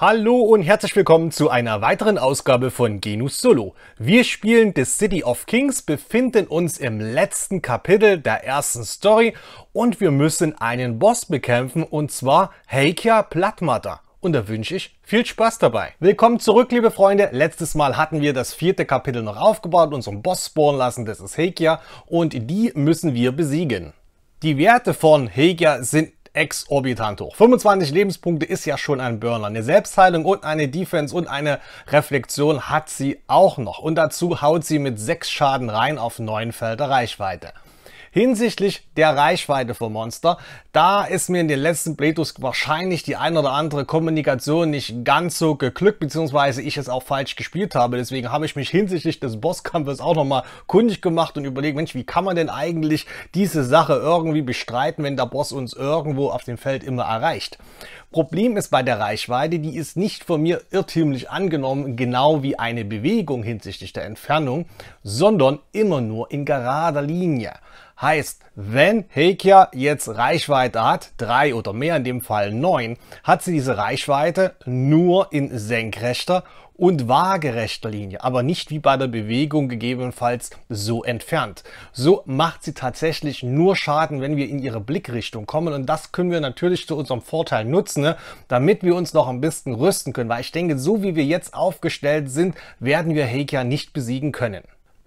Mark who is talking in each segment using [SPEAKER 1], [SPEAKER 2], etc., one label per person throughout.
[SPEAKER 1] Hallo und herzlich willkommen zu einer weiteren Ausgabe von Genus Solo. Wir spielen The City of Kings, befinden uns im letzten Kapitel der ersten Story und wir müssen einen Boss bekämpfen und zwar Heikia Plattmatter. Und da wünsche ich viel Spaß dabei. Willkommen zurück, liebe Freunde. Letztes Mal hatten wir das vierte Kapitel noch aufgebaut, unseren Boss spawnen lassen, das ist Heikia, und die müssen wir besiegen. Die Werte von Heikia sind exorbitant hoch. 25 Lebenspunkte ist ja schon ein Burner. Eine Selbstheilung und eine Defense und eine Reflexion hat sie auch noch. Und dazu haut sie mit 6 Schaden rein auf 9 Felder Reichweite. Hinsichtlich der Reichweite vom Monster, da ist mir in den letzten Playtos wahrscheinlich die ein oder andere Kommunikation nicht ganz so geglückt, beziehungsweise ich es auch falsch gespielt habe. Deswegen habe ich mich hinsichtlich des Bosskampfes auch nochmal kundig gemacht und überlegt, Mensch, wie kann man denn eigentlich diese Sache irgendwie bestreiten, wenn der Boss uns irgendwo auf dem Feld immer erreicht? Problem ist bei der Reichweite, die ist nicht von mir irrtümlich angenommen, genau wie eine Bewegung hinsichtlich der Entfernung, sondern immer nur in gerader Linie. Heißt, wenn Hekia jetzt Reichweite hat, drei oder mehr, in dem Fall 9, hat sie diese Reichweite nur in senkrechter und waagerechter Linie, aber nicht wie bei der Bewegung gegebenenfalls so entfernt. So macht sie tatsächlich nur Schaden, wenn wir in ihre Blickrichtung kommen und das können wir natürlich zu unserem Vorteil nutzen, ne? damit wir uns noch ein bisschen rüsten können, weil ich denke, so wie wir jetzt aufgestellt sind, werden wir Hekia nicht besiegen können.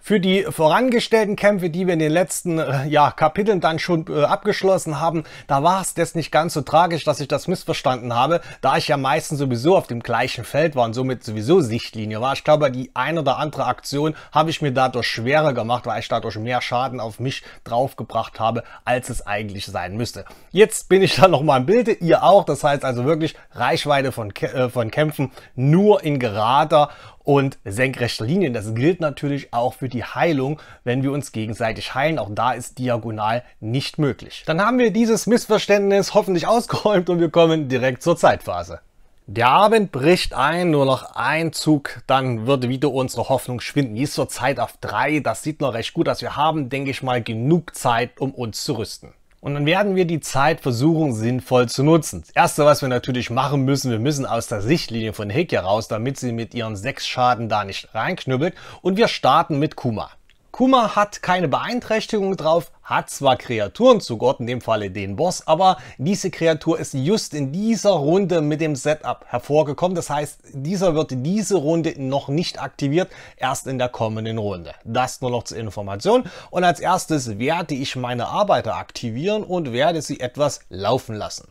[SPEAKER 1] Für die vorangestellten Kämpfe, die wir in den letzten äh, ja, Kapiteln dann schon äh, abgeschlossen haben, da war es jetzt nicht ganz so tragisch, dass ich das missverstanden habe, da ich ja meistens sowieso auf dem gleichen Feld war und somit sowieso Sichtlinie war. Ich glaube, die ein oder andere Aktion habe ich mir dadurch schwerer gemacht, weil ich dadurch mehr Schaden auf mich draufgebracht habe, als es eigentlich sein müsste. Jetzt bin ich da nochmal im Bilde, ihr auch. Das heißt also wirklich Reichweite von, äh, von Kämpfen nur in gerader und senkrechte Linien. Das gilt natürlich auch für die Heilung, wenn wir uns gegenseitig heilen. Auch da ist diagonal nicht möglich. Dann haben wir dieses Missverständnis hoffentlich ausgeräumt und wir kommen direkt zur Zeitphase. Der Abend bricht ein, nur noch ein Zug, dann wird wieder unsere Hoffnung schwinden. Die ist zurzeit auf drei, das sieht noch recht gut aus. Wir haben, denke ich mal, genug Zeit, um uns zu rüsten. Und dann werden wir die Zeit versuchen, sinnvoll zu nutzen. Das Erste, was wir natürlich machen müssen, wir müssen aus der Sichtlinie von Hekia raus, damit sie mit ihren sechs Schaden da nicht reinknüppelt. Und wir starten mit Kuma. Kuma hat keine Beeinträchtigung drauf, hat zwar Kreaturen zu Gott, in dem Falle den Boss, aber diese Kreatur ist just in dieser Runde mit dem Setup hervorgekommen. Das heißt, dieser wird diese Runde noch nicht aktiviert, erst in der kommenden Runde. Das nur noch zur Information. Und als erstes werde ich meine Arbeiter aktivieren und werde sie etwas laufen lassen.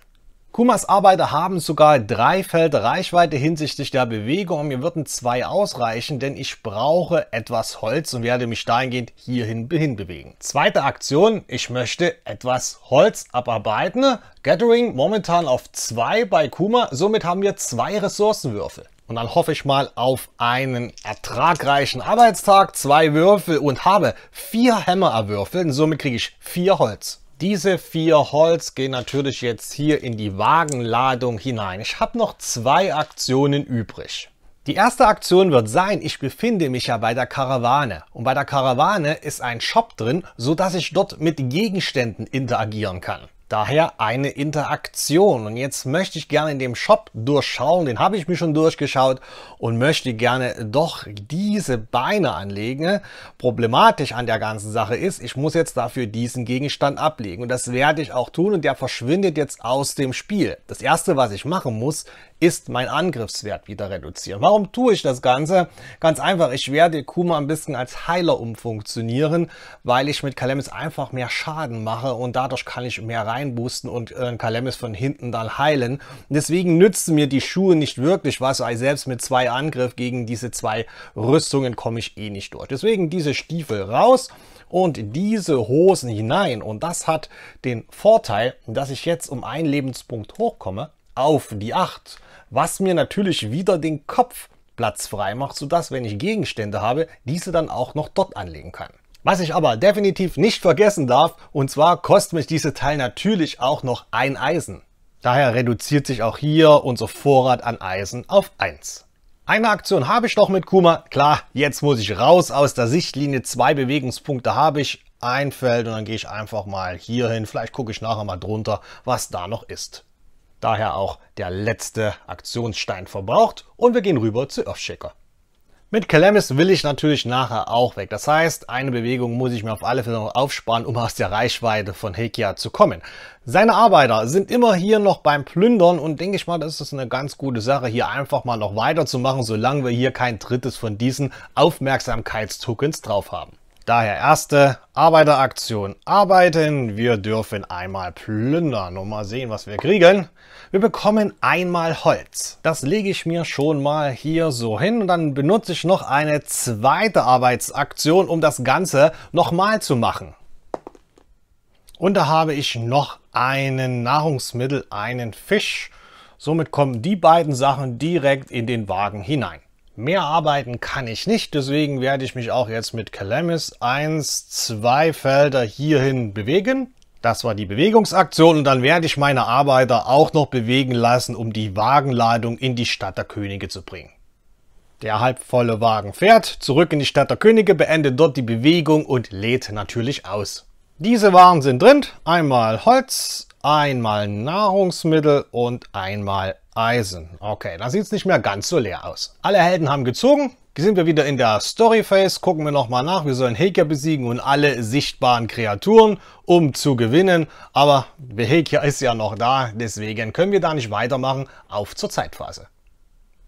[SPEAKER 1] Kumas Arbeiter haben sogar drei Felder Reichweite hinsichtlich der Bewegung. Mir würden zwei ausreichen, denn ich brauche etwas Holz und werde mich dahingehend hierhin hinbewegen. Zweite Aktion, ich möchte etwas Holz abarbeiten. Gathering momentan auf zwei bei Kuma, somit haben wir zwei Ressourcenwürfel. Und dann hoffe ich mal auf einen ertragreichen Arbeitstag, zwei Würfel und habe vier Hämmer erwürfeln. Somit kriege ich vier Holz. Diese vier Holz gehen natürlich jetzt hier in die Wagenladung hinein. Ich habe noch zwei Aktionen übrig. Die erste Aktion wird sein, ich befinde mich ja bei der Karawane. Und bei der Karawane ist ein Shop drin, sodass ich dort mit Gegenständen interagieren kann. Daher eine Interaktion. Und jetzt möchte ich gerne in dem Shop durchschauen, den habe ich mir schon durchgeschaut und möchte gerne doch diese Beine anlegen. Problematisch an der ganzen Sache ist, ich muss jetzt dafür diesen Gegenstand ablegen. Und das werde ich auch tun und der verschwindet jetzt aus dem Spiel. Das erste, was ich machen muss, ist mein Angriffswert wieder reduzieren. Warum tue ich das Ganze? Ganz einfach, ich werde Kuma ein bisschen als Heiler umfunktionieren, weil ich mit Kalemis einfach mehr Schaden mache und dadurch kann ich mehr reinboosten und äh, Kalemis von hinten dann heilen. Deswegen nützen mir die Schuhe nicht wirklich was, weil selbst mit zwei Angriff gegen diese zwei Rüstungen komme ich eh nicht durch. Deswegen diese Stiefel raus und diese Hosen hinein. Und das hat den Vorteil, dass ich jetzt um einen Lebenspunkt hochkomme auf die 8 was mir natürlich wieder den Kopfplatz frei macht, sodass, wenn ich Gegenstände habe, diese dann auch noch dort anlegen kann. Was ich aber definitiv nicht vergessen darf, und zwar kostet mich diese Teil natürlich auch noch ein Eisen. Daher reduziert sich auch hier unser Vorrat an Eisen auf 1. Eine Aktion habe ich doch mit Kuma. Klar, jetzt muss ich raus aus der Sichtlinie. Zwei Bewegungspunkte habe ich. Ein Feld und dann gehe ich einfach mal hier hin. Vielleicht gucke ich nachher mal drunter, was da noch ist. Daher auch der letzte Aktionsstein verbraucht und wir gehen rüber zu Earthshaker. Mit Calamis will ich natürlich nachher auch weg. Das heißt, eine Bewegung muss ich mir auf alle Fälle noch aufsparen, um aus der Reichweite von Hekia zu kommen. Seine Arbeiter sind immer hier noch beim Plündern und denke ich mal, das ist eine ganz gute Sache, hier einfach mal noch weiterzumachen, solange wir hier kein drittes von diesen Aufmerksamkeitstokens drauf haben. Daher erste Arbeiteraktion. Arbeiten, wir dürfen einmal plündern und mal sehen, was wir kriegen. Wir bekommen einmal Holz. Das lege ich mir schon mal hier so hin und dann benutze ich noch eine zweite Arbeitsaktion, um das Ganze nochmal zu machen. Und da habe ich noch einen Nahrungsmittel, einen Fisch. Somit kommen die beiden Sachen direkt in den Wagen hinein. Mehr arbeiten kann ich nicht, deswegen werde ich mich auch jetzt mit Calamis 1, 2 Felder hierhin bewegen. Das war die Bewegungsaktion und dann werde ich meine Arbeiter auch noch bewegen lassen, um die Wagenladung in die Stadt der Könige zu bringen. Der halbvolle Wagen fährt zurück in die Stadt der Könige, beendet dort die Bewegung und lädt natürlich aus. Diese Waren sind drin, einmal Holz, einmal Nahrungsmittel und einmal Eisen. Okay, da sieht es nicht mehr ganz so leer aus. Alle Helden haben gezogen. Hier sind wir wieder in der Story Phase. Gucken wir nochmal nach. Wir sollen Hekia besiegen und alle sichtbaren Kreaturen, um zu gewinnen. Aber Hekia ist ja noch da, deswegen können wir da nicht weitermachen. Auf zur Zeitphase.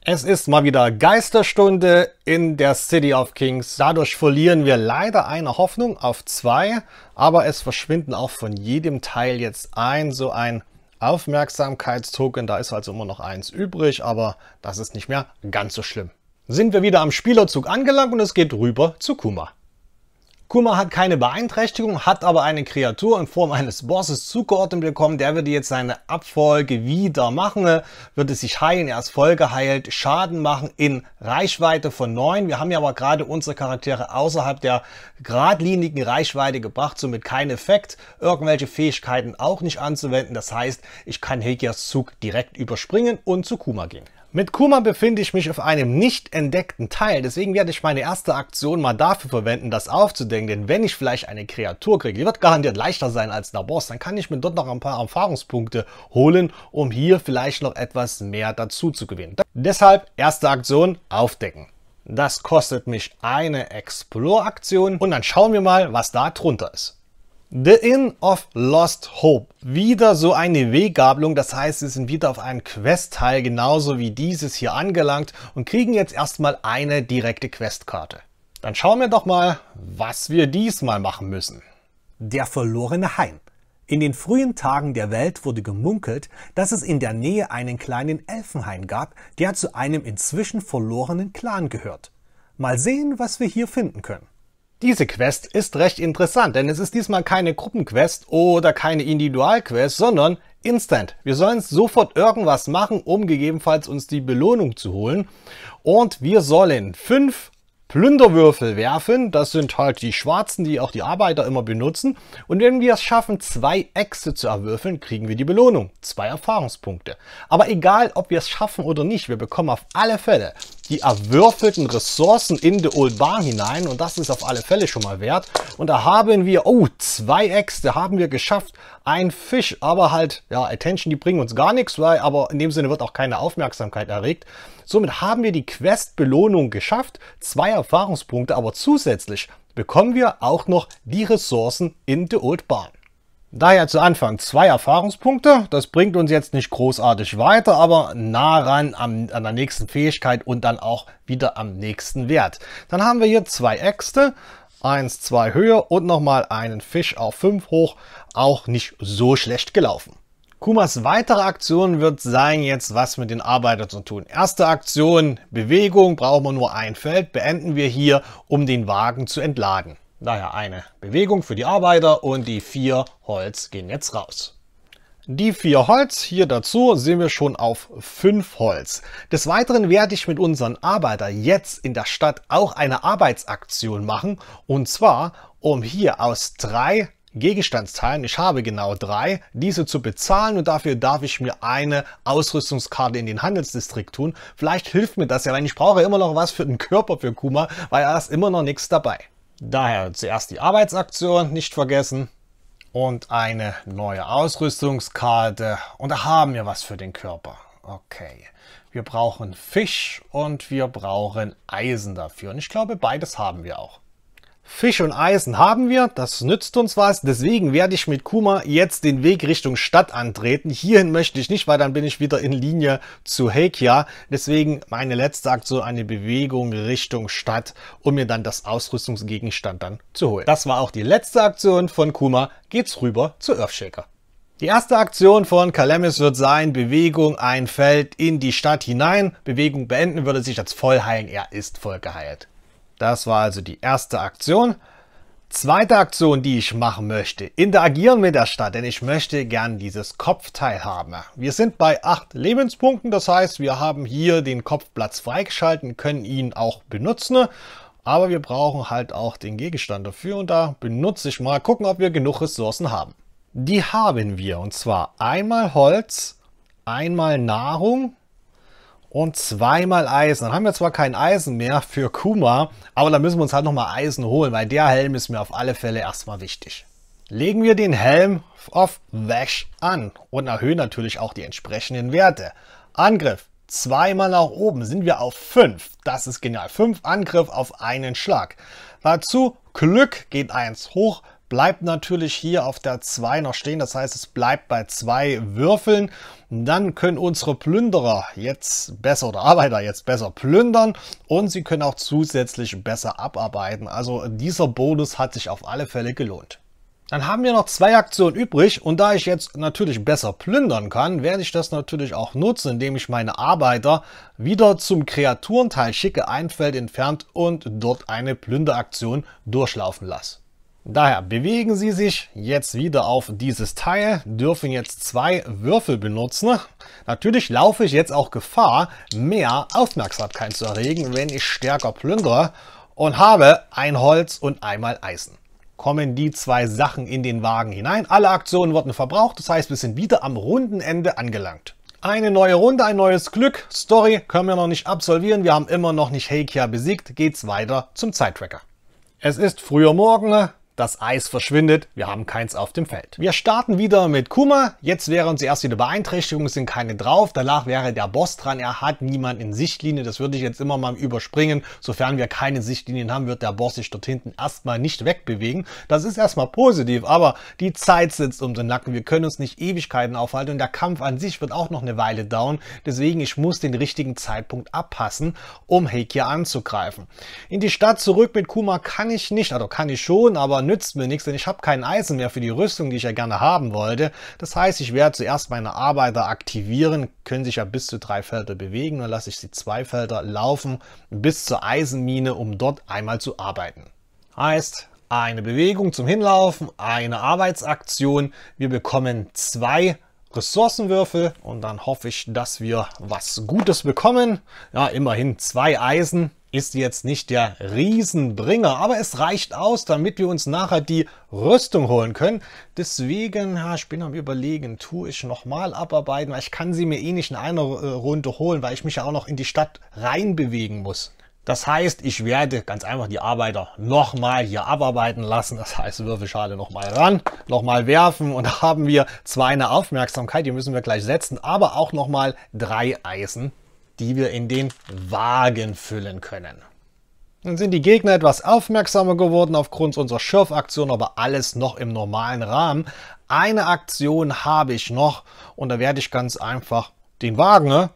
[SPEAKER 1] Es ist mal wieder Geisterstunde in der City of Kings. Dadurch verlieren wir leider eine Hoffnung auf zwei, aber es verschwinden auch von jedem Teil jetzt ein, so ein Aufmerksamkeitstoken. Da ist also immer noch eins übrig, aber das ist nicht mehr ganz so schlimm. Sind wir wieder am Spielerzug angelangt und es geht rüber zu Kuma. Kuma hat keine Beeinträchtigung, hat aber eine Kreatur in Form eines Bosses zugeordnet bekommen. Der würde jetzt seine Abfolge wieder machen, Würde sich heilen, er ist voll geheilt, Schaden machen in Reichweite von 9. Wir haben ja aber gerade unsere Charaktere außerhalb der geradlinigen Reichweite gebracht, somit kein Effekt, irgendwelche Fähigkeiten auch nicht anzuwenden. Das heißt, ich kann Hegias Zug direkt überspringen und zu Kuma gehen. Mit Kuma befinde ich mich auf einem nicht entdeckten Teil, deswegen werde ich meine erste Aktion mal dafür verwenden, das aufzudecken, denn wenn ich vielleicht eine Kreatur kriege, die wird garantiert leichter sein als der Boss, dann kann ich mir dort noch ein paar Erfahrungspunkte holen, um hier vielleicht noch etwas mehr dazu zu gewinnen. Deshalb erste Aktion aufdecken. Das kostet mich eine Explore-Aktion und dann schauen wir mal, was da drunter ist. The Inn of Lost Hope. Wieder so eine Weggabelung, das heißt, wir sind wieder auf einem Questteil genauso wie dieses hier angelangt und kriegen jetzt erstmal eine direkte Questkarte. Dann schauen wir doch mal, was wir diesmal machen müssen. Der verlorene Hain. In den frühen Tagen der Welt wurde gemunkelt, dass es in der Nähe einen kleinen Elfenhain gab, der zu einem inzwischen verlorenen Clan gehört. Mal sehen, was wir hier finden können. Diese Quest ist recht interessant, denn es ist diesmal keine Gruppenquest oder keine Individualquest, sondern instant. Wir sollen sofort irgendwas machen, um gegebenenfalls uns die Belohnung zu holen. Und wir sollen fünf Plünderwürfel werfen. Das sind halt die schwarzen, die auch die Arbeiter immer benutzen. Und wenn wir es schaffen, zwei Äxte zu erwürfeln, kriegen wir die Belohnung. Zwei Erfahrungspunkte. Aber egal, ob wir es schaffen oder nicht, wir bekommen auf alle Fälle die erwürfelten Ressourcen in die Old Barn hinein. Und das ist auf alle Fälle schon mal wert. Und da haben wir, oh, zwei Äxte haben wir geschafft. Ein Fisch, aber halt, ja, Attention, die bringen uns gar nichts, weil, aber in dem Sinne wird auch keine Aufmerksamkeit erregt. Somit haben wir die Quest-Belohnung geschafft, zwei Erfahrungspunkte, aber zusätzlich bekommen wir auch noch die Ressourcen in The Old Barn. Daher zu Anfang zwei Erfahrungspunkte. Das bringt uns jetzt nicht großartig weiter, aber nah ran an, an der nächsten Fähigkeit und dann auch wieder am nächsten Wert. Dann haben wir hier zwei Äxte, eins, zwei Höhe und nochmal einen Fisch auf fünf hoch. Auch nicht so schlecht gelaufen. Kumas weitere Aktion wird sein, jetzt was mit den Arbeitern zu tun. Erste Aktion, Bewegung, brauchen wir nur ein Feld, beenden wir hier, um den Wagen zu entladen. Daher eine Bewegung für die Arbeiter und die vier Holz gehen jetzt raus. Die vier Holz hier dazu sind wir schon auf fünf Holz. Des Weiteren werde ich mit unseren Arbeiter jetzt in der Stadt auch eine Arbeitsaktion machen und zwar um hier aus drei Gegenstandsteilen. ich habe genau drei, diese zu bezahlen und dafür darf ich mir eine Ausrüstungskarte in den Handelsdistrikt tun. Vielleicht hilft mir das ja, weil ich brauche immer noch was für den Körper für Kuma, weil er ist immer noch nichts dabei. Daher zuerst die Arbeitsaktion, nicht vergessen. Und eine neue Ausrüstungskarte. Und da haben wir was für den Körper. Okay. Wir brauchen Fisch und wir brauchen Eisen dafür. Und ich glaube, beides haben wir auch. Fisch und Eisen haben wir, das nützt uns was. Deswegen werde ich mit Kuma jetzt den Weg Richtung Stadt antreten. Hierhin möchte ich nicht, weil dann bin ich wieder in Linie zu Hekia. Deswegen meine letzte Aktion, eine Bewegung Richtung Stadt, um mir dann das Ausrüstungsgegenstand dann zu holen. Das war auch die letzte Aktion von Kuma. Geht's rüber zu Earthshaker. Die erste Aktion von Kalemis wird sein, Bewegung ein Feld in die Stadt hinein. Bewegung beenden würde sich als voll heilen. Er ist voll geheilt. Das war also die erste Aktion. Zweite Aktion, die ich machen möchte, interagieren mit der Stadt, denn ich möchte gern dieses Kopfteil haben. Wir sind bei 8 Lebenspunkten, das heißt, wir haben hier den Kopfplatz freigeschalten, können ihn auch benutzen, aber wir brauchen halt auch den Gegenstand dafür und da benutze ich mal, gucken, ob wir genug Ressourcen haben. Die haben wir und zwar einmal Holz, einmal Nahrung, und zweimal Eisen. Dann haben wir zwar kein Eisen mehr für Kuma, aber dann müssen wir uns halt nochmal Eisen holen, weil der Helm ist mir auf alle Fälle erstmal wichtig. Legen wir den Helm auf Wash an und erhöhen natürlich auch die entsprechenden Werte. Angriff zweimal nach oben, sind wir auf 5. Das ist genial. 5 Angriff auf einen Schlag. Dazu Glück geht 1 hoch, bleibt natürlich hier auf der 2 noch stehen. Das heißt, es bleibt bei 2 Würfeln dann können unsere Plünderer jetzt besser oder Arbeiter jetzt besser plündern und sie können auch zusätzlich besser abarbeiten. Also dieser Bonus hat sich auf alle Fälle gelohnt. Dann haben wir noch zwei Aktionen übrig und da ich jetzt natürlich besser plündern kann, werde ich das natürlich auch nutzen, indem ich meine Arbeiter wieder zum Kreaturenteil schicke, ein Feld entfernt und dort eine Plünderaktion durchlaufen lasse. Daher bewegen Sie sich jetzt wieder auf dieses Teil, dürfen jetzt zwei Würfel benutzen. Natürlich laufe ich jetzt auch Gefahr, mehr Aufmerksamkeit zu erregen, wenn ich stärker plündere und habe ein Holz und einmal Eisen. Kommen die zwei Sachen in den Wagen hinein, alle Aktionen wurden verbraucht, das heißt wir sind wieder am Rundenende angelangt. Eine neue Runde, ein neues Glück, Story können wir noch nicht absolvieren, wir haben immer noch nicht Heikia besiegt, geht's weiter zum Zeittracker. Es ist früher Morgen, das Eis verschwindet, wir haben keins auf dem Feld. Wir starten wieder mit Kuma. Jetzt wäre uns erst wieder Beeinträchtigung, sind keine drauf. Danach wäre der Boss dran. Er hat niemanden in Sichtlinie. Das würde ich jetzt immer mal überspringen. Sofern wir keine Sichtlinien haben, wird der Boss sich dort hinten erstmal nicht wegbewegen. Das ist erstmal positiv, aber die Zeit sitzt um den Nacken. Wir können uns nicht Ewigkeiten aufhalten und der Kampf an sich wird auch noch eine Weile dauern. Deswegen, ich muss den richtigen Zeitpunkt abpassen, um Heikia anzugreifen. In die Stadt zurück mit Kuma kann ich nicht, also kann ich schon, aber nützt mir nichts, denn ich habe kein Eisen mehr für die Rüstung, die ich ja gerne haben wollte. Das heißt, ich werde zuerst meine Arbeiter aktivieren, können sich ja bis zu drei Felder bewegen, dann lasse ich sie zwei Felder laufen bis zur Eisenmine, um dort einmal zu arbeiten. Heißt, eine Bewegung zum Hinlaufen, eine Arbeitsaktion. Wir bekommen zwei Ressourcenwürfel und dann hoffe ich, dass wir was Gutes bekommen. Ja, immerhin zwei Eisen ist jetzt nicht der Riesenbringer, aber es reicht aus, damit wir uns nachher die Rüstung holen können. Deswegen, ja, ich bin am überlegen, tue ich nochmal abarbeiten, weil ich kann sie mir eh nicht in einer äh, Runde holen, weil ich mich ja auch noch in die Stadt reinbewegen muss. Das heißt, ich werde ganz einfach die Arbeiter nochmal hier abarbeiten lassen. Das heißt, Würfelschale nochmal ran, nochmal werfen und haben wir zwar eine Aufmerksamkeit, die müssen wir gleich setzen, aber auch nochmal drei Eisen die wir in den Wagen füllen können. Dann sind die Gegner etwas aufmerksamer geworden aufgrund unserer Schürfaktion, aber alles noch im normalen Rahmen. Eine Aktion habe ich noch und da werde ich ganz einfach den Wagen, ne,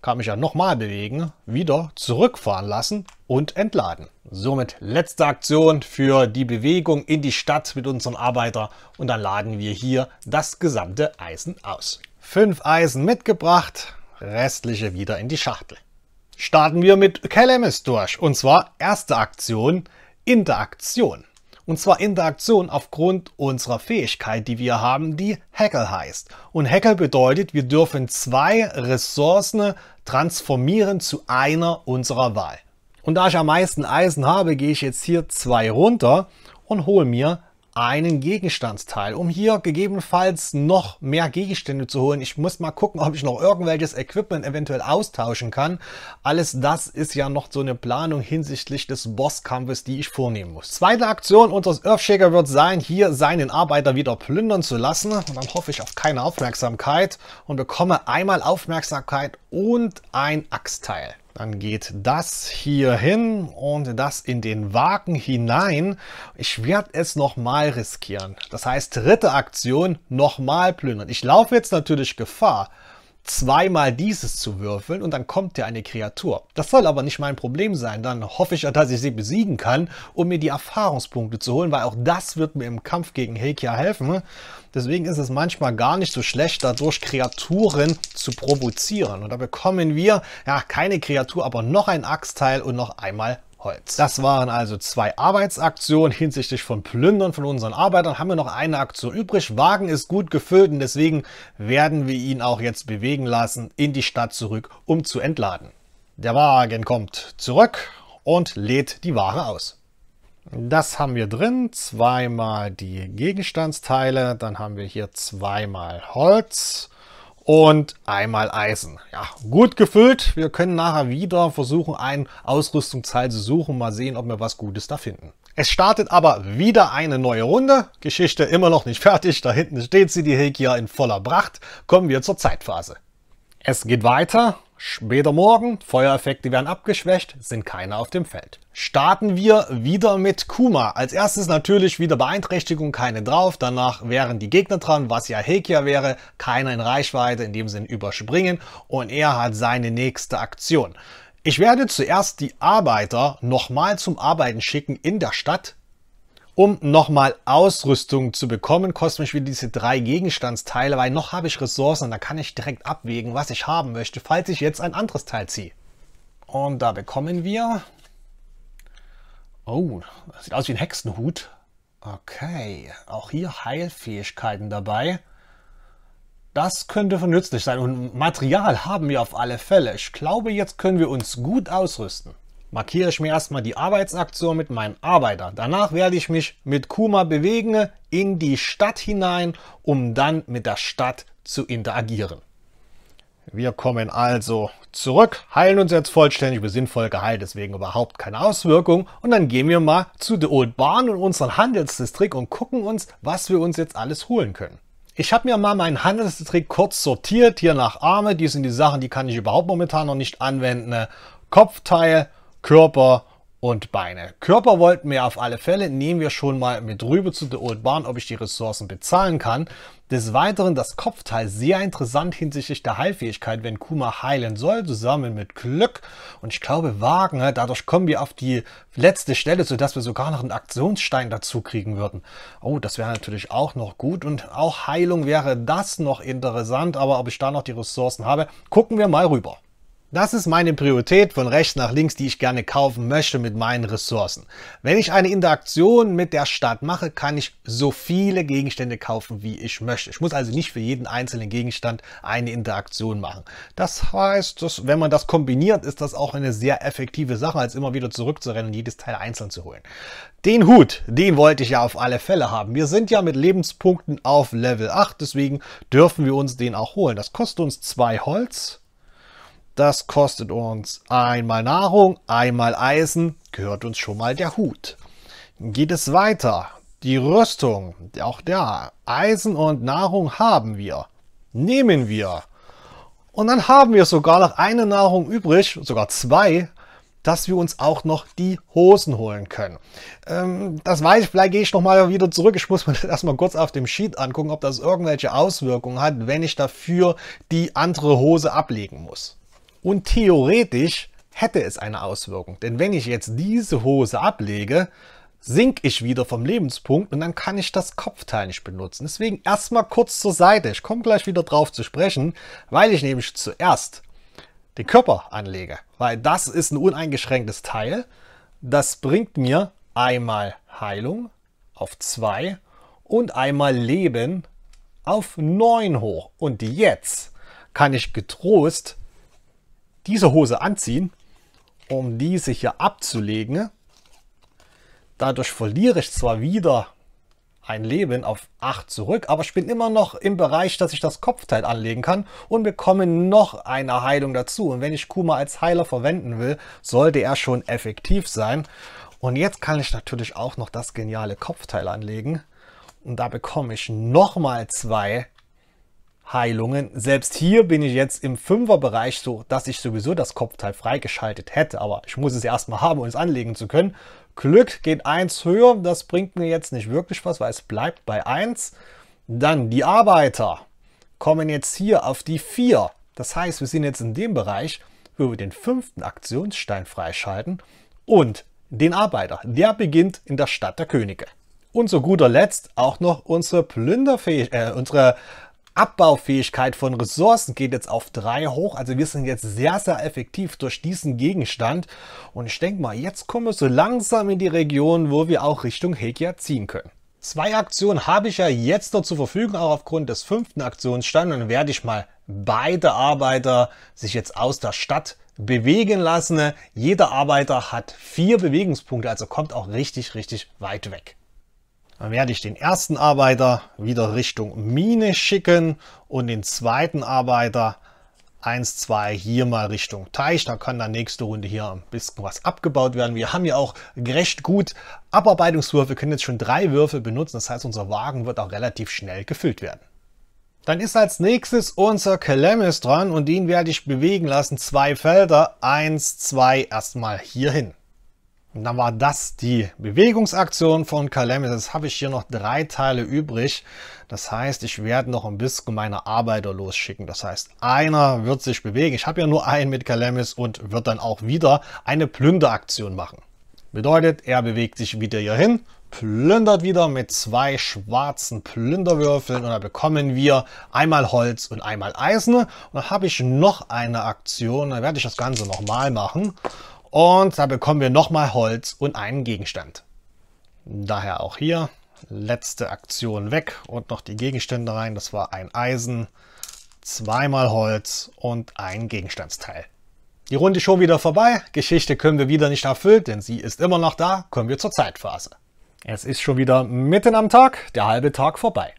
[SPEAKER 1] kann mich ja nochmal bewegen, wieder zurückfahren lassen und entladen. Somit letzte Aktion für die Bewegung in die Stadt mit unserem Arbeiter und dann laden wir hier das gesamte Eisen aus. Fünf Eisen mitgebracht, restliche wieder in die Schachtel. Starten wir mit Calamus durch und zwar erste Aktion Interaktion. Und zwar Interaktion aufgrund unserer Fähigkeit, die wir haben, die Hackle heißt. Und Hackle bedeutet, wir dürfen zwei Ressourcen transformieren zu einer unserer Wahl. Und da ich am meisten Eisen habe, gehe ich jetzt hier zwei runter und hole mir einen Gegenstandsteil, um hier gegebenenfalls noch mehr Gegenstände zu holen. Ich muss mal gucken, ob ich noch irgendwelches Equipment eventuell austauschen kann. Alles das ist ja noch so eine Planung hinsichtlich des Bosskampfes, die ich vornehmen muss. Zweite Aktion unseres Earthshaker wird sein, hier seinen Arbeiter wieder plündern zu lassen. Und dann hoffe ich auf keine Aufmerksamkeit und bekomme einmal Aufmerksamkeit und ein Axtteil. Dann geht das hier hin und das in den Wagen hinein. Ich werde es nochmal riskieren. Das heißt, dritte Aktion, nochmal plündern. Ich laufe jetzt natürlich Gefahr, zweimal dieses zu würfeln und dann kommt ja eine Kreatur. Das soll aber nicht mein Problem sein. Dann hoffe ich ja, dass ich sie besiegen kann, um mir die Erfahrungspunkte zu holen, weil auch das wird mir im Kampf gegen Hekia helfen. Deswegen ist es manchmal gar nicht so schlecht, dadurch Kreaturen zu provozieren. Und da bekommen wir, ja, keine Kreatur, aber noch ein Axtteil und noch einmal Holz. Das waren also zwei Arbeitsaktionen hinsichtlich von Plündern von unseren Arbeitern. Haben wir noch eine Aktion übrig. Wagen ist gut gefüllt und deswegen werden wir ihn auch jetzt bewegen lassen in die Stadt zurück, um zu entladen. Der Wagen kommt zurück und lädt die Ware aus. Das haben wir drin, zweimal die Gegenstandsteile, dann haben wir hier zweimal Holz und einmal Eisen. Ja, gut gefüllt. Wir können nachher wieder versuchen, ein Ausrüstungsteil zu suchen, mal sehen, ob wir was Gutes da finden. Es startet aber wieder eine neue Runde. Geschichte immer noch nicht fertig, da hinten steht sie, die Hekia in voller Pracht. Kommen wir zur Zeitphase. Es geht weiter Später morgen, Feuereffekte werden abgeschwächt, sind keine auf dem Feld. Starten wir wieder mit Kuma. Als erstes natürlich wieder Beeinträchtigung, keine drauf. Danach wären die Gegner dran, was ja Hekia wäre. Keiner in Reichweite, in dem Sinn überspringen. Und er hat seine nächste Aktion. Ich werde zuerst die Arbeiter nochmal zum Arbeiten schicken in der Stadt, um nochmal Ausrüstung zu bekommen, kostet mich wieder diese drei Gegenstandsteile, weil noch habe ich Ressourcen und da kann ich direkt abwägen, was ich haben möchte, falls ich jetzt ein anderes Teil ziehe. Und da bekommen wir... Oh, das sieht aus wie ein Hexenhut. Okay, auch hier Heilfähigkeiten dabei. Das könnte von nützlich sein und Material haben wir auf alle Fälle. Ich glaube, jetzt können wir uns gut ausrüsten markiere ich mir erstmal die Arbeitsaktion mit meinen Arbeitern. Danach werde ich mich mit Kuma bewegen in die Stadt hinein, um dann mit der Stadt zu interagieren. Wir kommen also zurück, heilen uns jetzt vollständig, wir sind voll geheilt, deswegen überhaupt keine Auswirkung. Und dann gehen wir mal zu The Old Barn und unseren Handelsdistrikt und gucken uns, was wir uns jetzt alles holen können. Ich habe mir mal meinen Handelsdistrikt kurz sortiert, hier nach Arme, die sind die Sachen, die kann ich überhaupt momentan noch nicht anwenden. Kopfteil, Körper und Beine. Körper wollten wir auf alle Fälle, nehmen wir schon mal mit rüber zu der Old Barn, ob ich die Ressourcen bezahlen kann. Des Weiteren das Kopfteil, sehr interessant hinsichtlich der Heilfähigkeit, wenn Kuma heilen soll, zusammen mit Glück. Und ich glaube Wagen, ne, dadurch kommen wir auf die letzte Stelle, sodass wir sogar noch einen Aktionsstein dazu kriegen würden. Oh, das wäre natürlich auch noch gut und auch Heilung wäre das noch interessant, aber ob ich da noch die Ressourcen habe, gucken wir mal rüber. Das ist meine Priorität von rechts nach links, die ich gerne kaufen möchte mit meinen Ressourcen. Wenn ich eine Interaktion mit der Stadt mache, kann ich so viele Gegenstände kaufen, wie ich möchte. Ich muss also nicht für jeden einzelnen Gegenstand eine Interaktion machen. Das heißt, dass, wenn man das kombiniert, ist das auch eine sehr effektive Sache, als immer wieder zurückzurennen und jedes Teil einzeln zu holen. Den Hut, den wollte ich ja auf alle Fälle haben. Wir sind ja mit Lebenspunkten auf Level 8, deswegen dürfen wir uns den auch holen. Das kostet uns zwei Holz das kostet uns einmal Nahrung, einmal Eisen, gehört uns schon mal der Hut. Geht es weiter? Die Rüstung, auch da, Eisen und Nahrung haben wir. Nehmen wir. Und dann haben wir sogar noch eine Nahrung übrig, sogar zwei, dass wir uns auch noch die Hosen holen können. Ähm, das weiß ich, vielleicht gehe ich nochmal wieder zurück. Ich muss mir das erstmal kurz auf dem Sheet angucken, ob das irgendwelche Auswirkungen hat, wenn ich dafür die andere Hose ablegen muss. Und theoretisch hätte es eine Auswirkung. Denn wenn ich jetzt diese Hose ablege, sink ich wieder vom Lebenspunkt und dann kann ich das Kopfteil nicht benutzen. Deswegen erstmal kurz zur Seite. Ich komme gleich wieder drauf zu sprechen, weil ich nämlich zuerst den Körper anlege. Weil das ist ein uneingeschränktes Teil. Das bringt mir einmal Heilung auf 2 und einmal Leben auf 9 hoch. Und jetzt kann ich getrost diese Hose anziehen, um diese hier abzulegen. Dadurch verliere ich zwar wieder ein Leben auf 8 zurück, aber ich bin immer noch im Bereich, dass ich das Kopfteil anlegen kann und bekomme noch eine Heilung dazu. Und wenn ich Kuma als Heiler verwenden will, sollte er schon effektiv sein. Und jetzt kann ich natürlich auch noch das geniale Kopfteil anlegen. Und da bekomme ich nochmal zwei Heilungen. Selbst hier bin ich jetzt im Fünferbereich, so dass ich sowieso das Kopfteil freigeschaltet hätte, aber ich muss es erstmal haben, um es anlegen zu können. Glück geht 1 höher, das bringt mir jetzt nicht wirklich was, weil es bleibt bei 1. Dann die Arbeiter kommen jetzt hier auf die 4. Das heißt, wir sind jetzt in dem Bereich, wo wir den fünften Aktionsstein freischalten und den Arbeiter. Der beginnt in der Stadt der Könige. Und zu guter Letzt auch noch unsere Plünderfähigkeit, äh, unsere Abbaufähigkeit von Ressourcen geht jetzt auf drei hoch. Also wir sind jetzt sehr, sehr effektiv durch diesen Gegenstand. Und ich denke mal, jetzt kommen wir so langsam in die Region, wo wir auch Richtung Hekia ziehen können. Zwei Aktionen habe ich ja jetzt noch zur Verfügung, auch aufgrund des fünften Aktionsstandes. Und dann werde ich mal beide Arbeiter sich jetzt aus der Stadt bewegen lassen. Jeder Arbeiter hat vier Bewegungspunkte, also kommt auch richtig, richtig weit weg. Dann werde ich den ersten Arbeiter wieder Richtung Mine schicken und den zweiten Arbeiter 1, 2 hier mal Richtung Teich. Da kann dann nächste Runde hier ein bisschen was abgebaut werden. Wir haben ja auch recht gut Abarbeitungswürfe. Wir können jetzt schon drei Würfel benutzen. Das heißt, unser Wagen wird auch relativ schnell gefüllt werden. Dann ist als nächstes unser Calamis dran und den werde ich bewegen lassen. Zwei Felder, eins, zwei, erstmal hier hin. Und dann war das die Bewegungsaktion von Calamis. Jetzt habe ich hier noch drei Teile übrig. Das heißt, ich werde noch ein bisschen meine Arbeiter losschicken. Das heißt, einer wird sich bewegen. Ich habe ja nur einen mit Calamis und wird dann auch wieder eine Plünderaktion machen. Bedeutet, er bewegt sich wieder hier hin, plündert wieder mit zwei schwarzen Plünderwürfeln und dann bekommen wir einmal Holz und einmal Eisen. Und dann habe ich noch eine Aktion, dann werde ich das Ganze nochmal machen. Und da bekommen wir nochmal Holz und einen Gegenstand. Daher auch hier letzte Aktion weg und noch die Gegenstände rein. Das war ein Eisen, zweimal Holz und ein Gegenstandsteil. Die Runde ist schon wieder vorbei. Geschichte können wir wieder nicht erfüllen, denn sie ist immer noch da. Kommen wir zur Zeitphase. Es ist schon wieder mitten am Tag, der halbe Tag vorbei.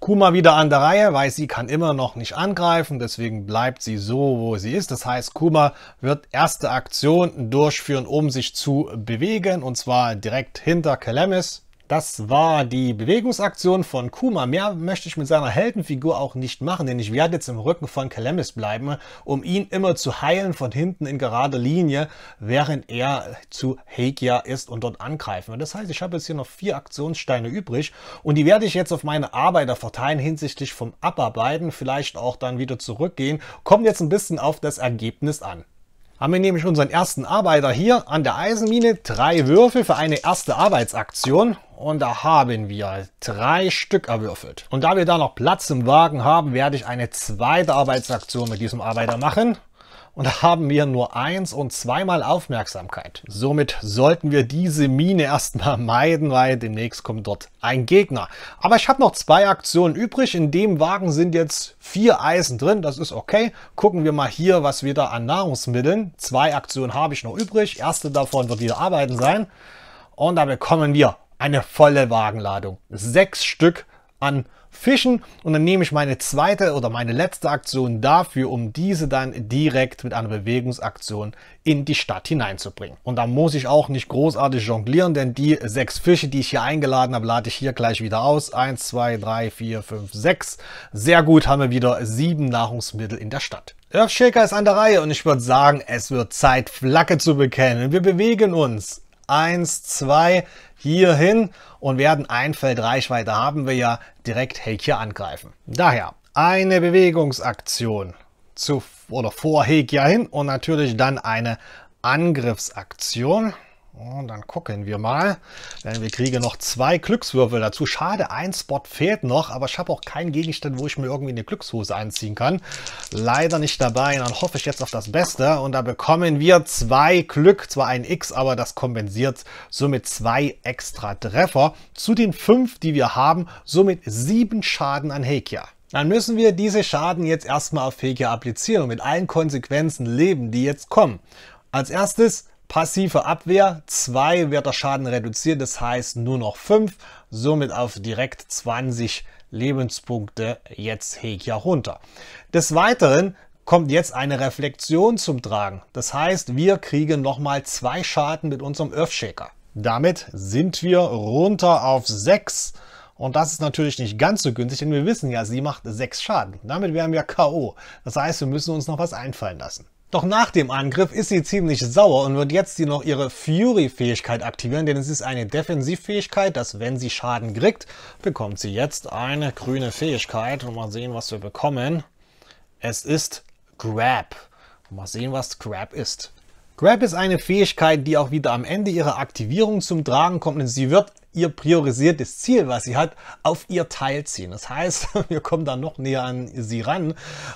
[SPEAKER 1] Kuma wieder an der Reihe, weil sie kann immer noch nicht angreifen, deswegen bleibt sie so, wo sie ist. Das heißt, Kuma wird erste Aktion durchführen, um sich zu bewegen, und zwar direkt hinter Calamis. Das war die Bewegungsaktion von Kuma. Mehr möchte ich mit seiner Heldenfigur auch nicht machen, denn ich werde jetzt im Rücken von Calamis bleiben, um ihn immer zu heilen von hinten in gerader Linie, während er zu Heikia ist und dort angreifen wird. Das heißt, ich habe jetzt hier noch vier Aktionssteine übrig und die werde ich jetzt auf meine Arbeiter verteilen hinsichtlich vom Abarbeiten, vielleicht auch dann wieder zurückgehen. Kommt jetzt ein bisschen auf das Ergebnis an haben wir nämlich unseren ersten Arbeiter hier an der Eisenmine. Drei Würfel für eine erste Arbeitsaktion. Und da haben wir drei Stück erwürfelt. Und da wir da noch Platz im Wagen haben, werde ich eine zweite Arbeitsaktion mit diesem Arbeiter machen und haben wir nur eins und zweimal Aufmerksamkeit. Somit sollten wir diese Mine erstmal meiden, weil demnächst kommt dort ein Gegner. Aber ich habe noch zwei Aktionen übrig. In dem Wagen sind jetzt vier Eisen drin, das ist okay. Gucken wir mal hier, was wir da an Nahrungsmitteln. Zwei Aktionen habe ich noch übrig. Erste davon wird wieder Arbeiten sein. Und da bekommen wir eine volle Wagenladung. Sechs Stück an Nahrungsmitteln fischen und dann nehme ich meine zweite oder meine letzte Aktion dafür, um diese dann direkt mit einer Bewegungsaktion in die Stadt hineinzubringen. Und da muss ich auch nicht großartig jonglieren, denn die sechs Fische, die ich hier eingeladen habe, lade ich hier gleich wieder aus. Eins, zwei, drei, vier, fünf, sechs. Sehr gut, haben wir wieder sieben Nahrungsmittel in der Stadt. Earthshaker ist an der Reihe und ich würde sagen, es wird Zeit, Flagge zu bekennen. Wir bewegen uns. 1, 2 hin und werden ein Feld Reichweite haben wir ja direkt Hekia angreifen. Daher eine Bewegungsaktion zu oder vor Hekia hin und natürlich dann eine Angriffsaktion. Und dann gucken wir mal, denn wir kriegen noch zwei Glückswürfel dazu. Schade, ein Spot fehlt noch, aber ich habe auch keinen Gegenstand, wo ich mir irgendwie eine Glückshose anziehen kann. Leider nicht dabei, dann hoffe ich jetzt auf das Beste. Und da bekommen wir zwei Glück, zwar ein X, aber das kompensiert somit zwei extra Treffer. Zu den fünf, die wir haben, somit sieben Schaden an Hekia. Dann müssen wir diese Schaden jetzt erstmal auf Hekia applizieren, und mit allen Konsequenzen leben, die jetzt kommen. Als erstes Passive Abwehr, 2 wird der Schaden reduziert, das heißt nur noch 5, somit auf direkt 20 Lebenspunkte jetzt Hekia runter. Des Weiteren kommt jetzt eine Reflexion zum Tragen. Das heißt, wir kriegen nochmal zwei Schaden mit unserem Earthshaker. Damit sind wir runter auf 6. Und das ist natürlich nicht ganz so günstig, denn wir wissen ja, sie macht 6 Schaden. Damit wären wir K.O. Das heißt, wir müssen uns noch was einfallen lassen. Doch nach dem Angriff ist sie ziemlich sauer und wird jetzt sie noch ihre Fury-Fähigkeit aktivieren, denn es ist eine Defensivfähigkeit, dass wenn sie Schaden kriegt, bekommt sie jetzt eine grüne Fähigkeit. Und mal sehen, was wir bekommen. Es ist Grab. Mal sehen, was Grab ist. Grab ist eine Fähigkeit, die auch wieder am Ende ihrer Aktivierung zum Tragen kommt denn sie wird ihr priorisiertes Ziel, was sie hat, auf ihr Teil ziehen. Das heißt, wir kommen dann noch näher an sie ran.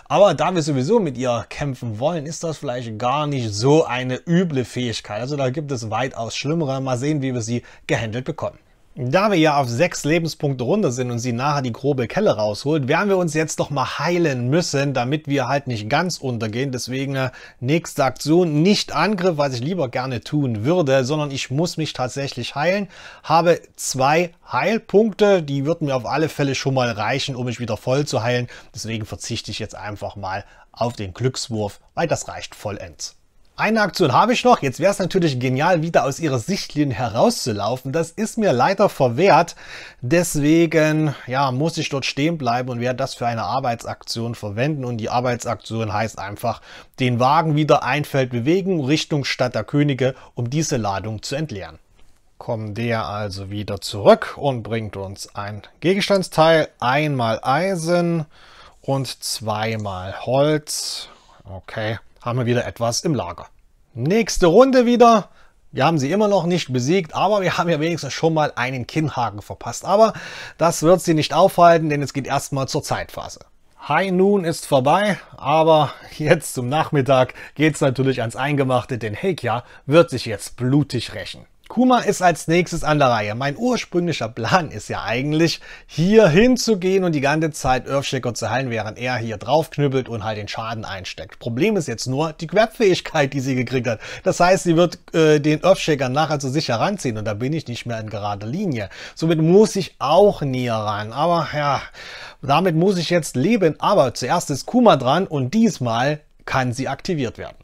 [SPEAKER 1] Aber da wir sowieso mit ihr kämpfen wollen, ist das vielleicht gar nicht so eine üble Fähigkeit. Also da gibt es weitaus Schlimmere. Mal sehen, wie wir sie gehandelt bekommen. Da wir ja auf sechs Lebenspunkte runter sind und sie nachher die grobe Kelle rausholt, werden wir uns jetzt doch mal heilen müssen, damit wir halt nicht ganz untergehen. Deswegen äh, nächste Aktion, nicht Angriff, was ich lieber gerne tun würde, sondern ich muss mich tatsächlich heilen. Habe zwei Heilpunkte, die würden mir auf alle Fälle schon mal reichen, um mich wieder voll zu heilen. Deswegen verzichte ich jetzt einfach mal auf den Glückswurf, weil das reicht vollends. Eine Aktion habe ich noch. Jetzt wäre es natürlich genial, wieder aus ihrer Sichtlinie herauszulaufen. Das ist mir leider verwehrt. Deswegen ja, muss ich dort stehen bleiben und werde das für eine Arbeitsaktion verwenden. Und die Arbeitsaktion heißt einfach, den Wagen wieder ein Feld bewegen Richtung Stadt der Könige, um diese Ladung zu entleeren. Kommt der also wieder zurück und bringt uns ein Gegenstandsteil. Einmal Eisen und zweimal Holz. Okay haben wir wieder etwas im Lager. Nächste Runde wieder. Wir haben sie immer noch nicht besiegt, aber wir haben ja wenigstens schon mal einen Kinnhaken verpasst. Aber das wird sie nicht aufhalten, denn es geht erstmal zur Zeitphase. High Noon ist vorbei, aber jetzt zum Nachmittag geht's natürlich ans Eingemachte, denn Hekia wird sich jetzt blutig rächen. Kuma ist als nächstes an der Reihe. Mein ursprünglicher Plan ist ja eigentlich, hier hinzugehen und die ganze Zeit Earthshaker zu heilen, während er hier draufknüppelt und halt den Schaden einsteckt. Problem ist jetzt nur die Grab-Fähigkeit, die sie gekriegt hat. Das heißt, sie wird äh, den Earthshaker nachher zu sich heranziehen und da bin ich nicht mehr in gerader Linie. Somit muss ich auch näher ran. Aber ja, damit muss ich jetzt leben. Aber zuerst ist Kuma dran und diesmal kann sie aktiviert werden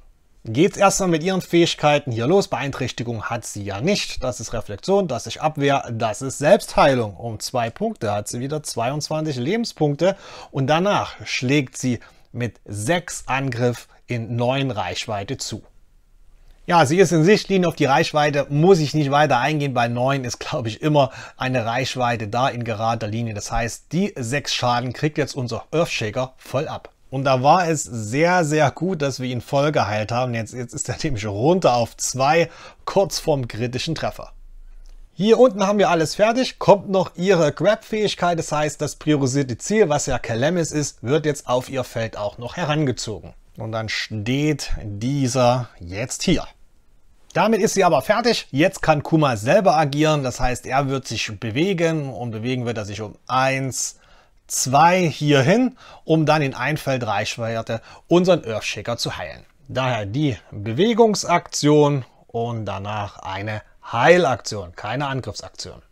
[SPEAKER 1] geht's erstmal mit ihren Fähigkeiten hier los. Beeinträchtigung hat sie ja nicht. Das ist Reflexion, das ist Abwehr, das ist Selbstheilung. Um zwei Punkte hat sie wieder 22 Lebenspunkte und danach schlägt sie mit sechs Angriff in neun Reichweite zu. Ja, sie ist in Sichtlinie. Auf die Reichweite muss ich nicht weiter eingehen. Bei 9 ist, glaube ich, immer eine Reichweite da in gerader Linie. Das heißt, die 6 Schaden kriegt jetzt unser Earthshaker voll ab. Und da war es sehr, sehr gut, dass wir ihn voll geheilt haben. Jetzt, jetzt ist er nämlich runter auf zwei, kurz vorm kritischen Treffer. Hier unten haben wir alles fertig, kommt noch ihre Grab-Fähigkeit, das heißt, das priorisierte Ziel, was ja Calamis ist, wird jetzt auf ihr Feld auch noch herangezogen. Und dann steht dieser jetzt hier. Damit ist sie aber fertig. Jetzt kann Kuma selber agieren, das heißt, er wird sich bewegen und bewegen wird er sich um 1, zwei hierhin, um dann in Einfeld Reichweite unseren Earthshaker zu heilen. Daher die Bewegungsaktion und danach eine Heilaktion, keine Angriffsaktion.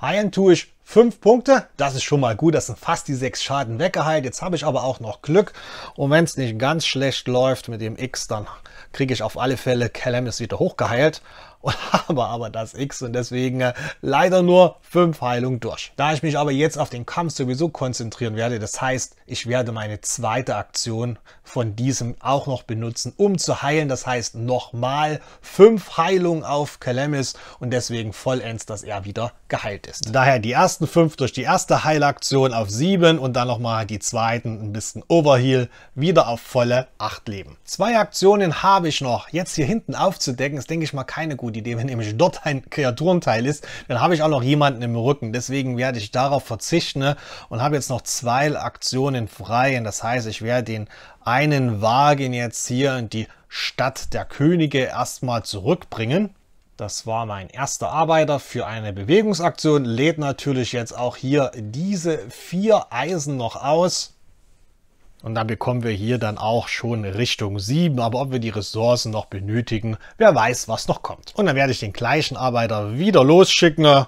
[SPEAKER 1] Heilen tue ich 5 Punkte, das ist schon mal gut, das sind fast die 6 Schaden weggeheilt. Jetzt habe ich aber auch noch Glück und wenn es nicht ganz schlecht läuft mit dem X, dann kriege ich auf alle Fälle Calamis wieder hochgeheilt und habe aber das X und deswegen äh, leider nur fünf Heilungen durch. Da ich mich aber jetzt auf den Kampf sowieso konzentrieren werde, das heißt, ich werde meine zweite Aktion von diesem auch noch benutzen, um zu heilen. Das heißt nochmal fünf Heilungen auf Calamis und deswegen vollends, dass er wieder geheilt ist. Daher die ersten fünf durch die erste Heilaktion auf sieben und dann nochmal die zweiten ein bisschen Overheal wieder auf volle acht Leben. Zwei Aktionen habe ich noch. Jetzt hier hinten aufzudecken ist, denke ich mal, keine gute die nämlich dort ein Kreaturenteil ist, dann habe ich auch noch jemanden im Rücken. Deswegen werde ich darauf verzichten ne? und habe jetzt noch zwei Aktionen frei. Und das heißt, ich werde den einen Wagen jetzt hier in die Stadt der Könige erstmal zurückbringen. Das war mein erster Arbeiter für eine Bewegungsaktion. Lädt natürlich jetzt auch hier diese vier Eisen noch aus. Und dann bekommen wir hier dann auch schon Richtung 7. Aber ob wir die Ressourcen noch benötigen, wer weiß, was noch kommt. Und dann werde ich den gleichen Arbeiter wieder losschicken.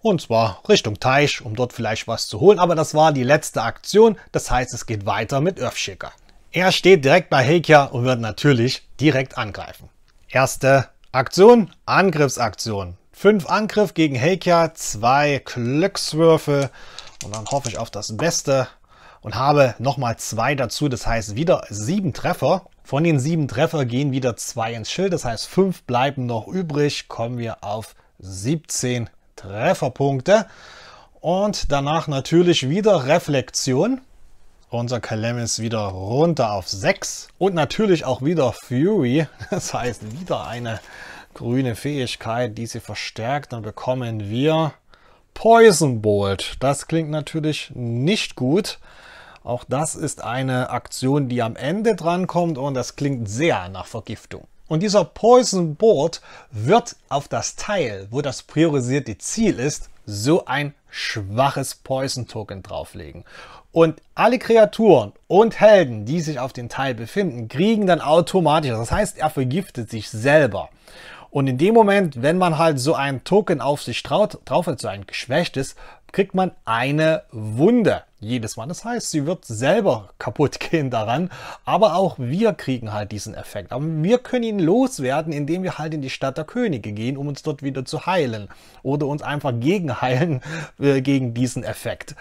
[SPEAKER 1] Und zwar Richtung Teich, um dort vielleicht was zu holen. Aber das war die letzte Aktion. Das heißt, es geht weiter mit Earthshaker. Er steht direkt bei Hekia und wird natürlich direkt angreifen. Erste Aktion, Angriffsaktion. Fünf Angriff gegen Hekia, zwei Glückswürfe. Und dann hoffe ich auf das Beste und habe nochmal zwei dazu. Das heißt wieder sieben Treffer. Von den sieben Treffer gehen wieder zwei ins Schild. Das heißt, fünf bleiben noch übrig. Kommen wir auf 17 Trefferpunkte. Und danach natürlich wieder Reflexion. Unser ist wieder runter auf 6. Und natürlich auch wieder Fury. Das heißt, wieder eine grüne Fähigkeit, die sie verstärkt. Dann bekommen wir Poison Bolt. Das klingt natürlich nicht gut. Auch das ist eine Aktion, die am Ende drankommt und das klingt sehr nach Vergiftung. Und dieser Poison Board wird auf das Teil, wo das priorisierte Ziel ist, so ein schwaches Poison Token drauflegen. Und alle Kreaturen und Helden, die sich auf dem Teil befinden, kriegen dann automatisch, das heißt, er vergiftet sich selber. Und in dem Moment, wenn man halt so einen Token auf sich traut, drauf hat, so ein geschwächtes, kriegt man eine Wunde jedes Mal. Das heißt, sie wird selber kaputt gehen daran, aber auch wir kriegen halt diesen Effekt. Aber wir können ihn loswerden, indem wir halt in die Stadt der Könige gehen, um uns dort wieder zu heilen oder uns einfach gegenheilen äh, gegen diesen Effekt.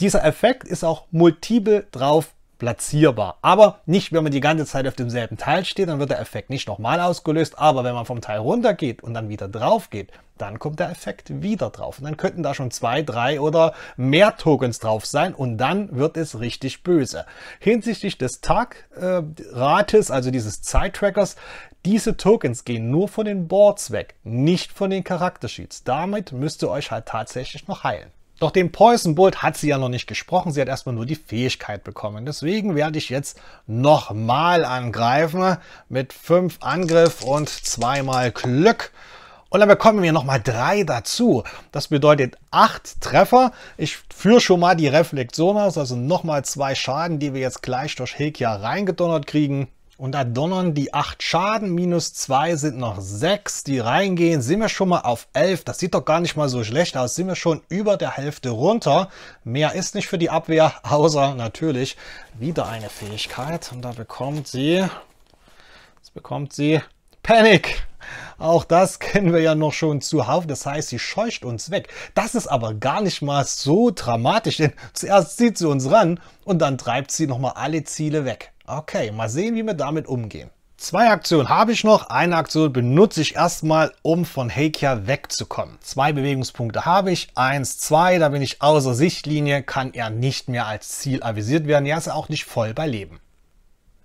[SPEAKER 1] Dieser Effekt ist auch multiple drauf platzierbar. Aber nicht, wenn man die ganze Zeit auf demselben Teil steht, dann wird der Effekt nicht nochmal ausgelöst. Aber wenn man vom Teil runter geht und dann wieder drauf geht, dann kommt der Effekt wieder drauf. Und dann könnten da schon zwei, drei oder mehr Tokens drauf sein und dann wird es richtig böse. Hinsichtlich des Tagrates, also dieses Zeittrackers, diese Tokens gehen nur von den Boards weg, nicht von den Charaktersheets. Damit müsst ihr euch halt tatsächlich noch heilen. Doch den Poison Bolt hat sie ja noch nicht gesprochen, sie hat erstmal nur die Fähigkeit bekommen. Deswegen werde ich jetzt nochmal angreifen mit 5 Angriff und zweimal Glück. Und dann bekommen wir nochmal drei dazu. Das bedeutet acht Treffer. Ich führe schon mal die Reflexion aus, also nochmal zwei Schaden, die wir jetzt gleich durch Hekia reingedonnert kriegen. Und da donnern die 8 Schaden, minus 2 sind noch 6, die reingehen. Sind wir schon mal auf 11. Das sieht doch gar nicht mal so schlecht aus. Sind wir schon über der Hälfte runter. Mehr ist nicht für die Abwehr, außer natürlich wieder eine Fähigkeit. Und da bekommt sie... Jetzt bekommt sie... Panik. Auch das kennen wir ja noch schon zuhauf. Das heißt, sie scheucht uns weg. Das ist aber gar nicht mal so dramatisch, denn zuerst zieht sie uns ran und dann treibt sie nochmal alle Ziele weg. Okay, mal sehen, wie wir damit umgehen. Zwei Aktionen habe ich noch, eine Aktion benutze ich erstmal, um von Heikia wegzukommen. Zwei Bewegungspunkte habe ich, eins, zwei, da bin ich außer Sichtlinie, kann er nicht mehr als Ziel avisiert werden, er ist auch nicht voll bei Leben.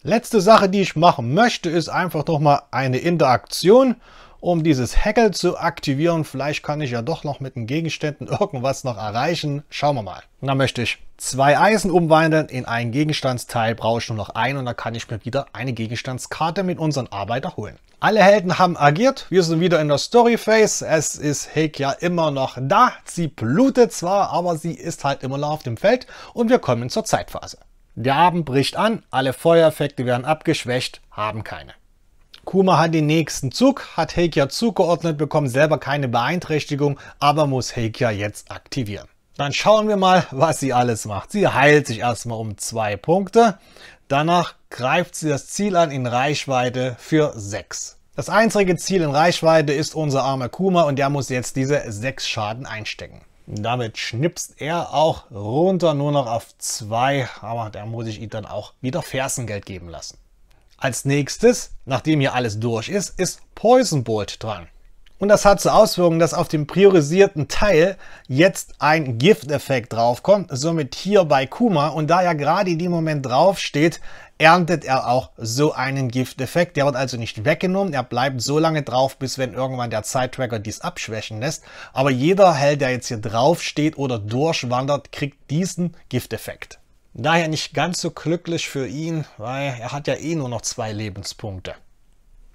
[SPEAKER 1] Letzte Sache, die ich machen möchte, ist einfach nochmal eine Interaktion, um dieses Hackel zu aktivieren. Vielleicht kann ich ja doch noch mit den Gegenständen irgendwas noch erreichen. Schauen wir mal. Na, möchte ich zwei Eisen umwandeln in einen Gegenstandsteil, brauche ich nur noch einen und dann kann ich mir wieder eine Gegenstandskarte mit unseren Arbeiter holen. Alle Helden haben agiert, wir sind wieder in der Story Phase, es ist Hake ja immer noch da, sie blutet zwar, aber sie ist halt immer noch auf dem Feld und wir kommen zur Zeitphase. Der Abend bricht an, alle Feuereffekte werden abgeschwächt, haben keine. Kuma hat den nächsten Zug, hat Heikia zugeordnet bekommt selber keine Beeinträchtigung, aber muss Heikia jetzt aktivieren. Dann schauen wir mal, was sie alles macht. Sie heilt sich erstmal um zwei Punkte. Danach greift sie das Ziel an in Reichweite für sechs. Das einzige Ziel in Reichweite ist unser armer Kuma und der muss jetzt diese sechs Schaden einstecken. Damit schnipst er auch runter nur noch auf zwei, aber da muss ich ihm dann auch wieder Fersengeld geben lassen. Als nächstes, nachdem hier alles durch ist, ist Poison Bolt dran. Und das hat zur Auswirkung, dass auf dem priorisierten Teil jetzt ein Gifteffekt draufkommt, somit hier bei Kuma. Und da er gerade in dem Moment draufsteht, erntet er auch so einen Gifteffekt. Der wird also nicht weggenommen, er bleibt so lange drauf, bis wenn irgendwann der Zeit-Tracker dies abschwächen lässt. Aber jeder Held, der jetzt hier draufsteht oder durchwandert, kriegt diesen Gifteffekt. Daher nicht ganz so glücklich für ihn, weil er hat ja eh nur noch zwei Lebenspunkte.